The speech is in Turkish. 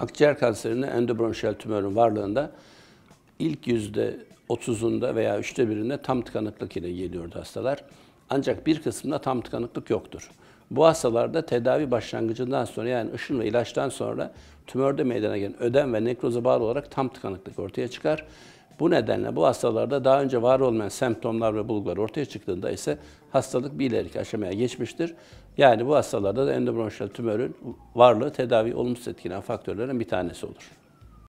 Akciğer kanserinin endobronşiyel tümörün varlığında ilk yüzde 30'unda veya üçte birinde tam tıkanıklık ile geliyordu hastalar. Ancak bir kısmında tam tıkanıklık yoktur. Bu hastalarda tedavi başlangıcından sonra yani ışın ve ilaçtan sonra tümörde meydana gelen ödem ve nekroza bağlı olarak tam tıkanıklık ortaya çıkar bu nedenle bu hastalarda daha önce var olmayan semptomlar ve bulgular ortaya çıktığında ise hastalık bir ileriki aşamaya geçmiştir. Yani bu hastalarda da endobronşal tümörün varlığı tedavi olumsuz etkileyen faktörlerin bir tanesi olur.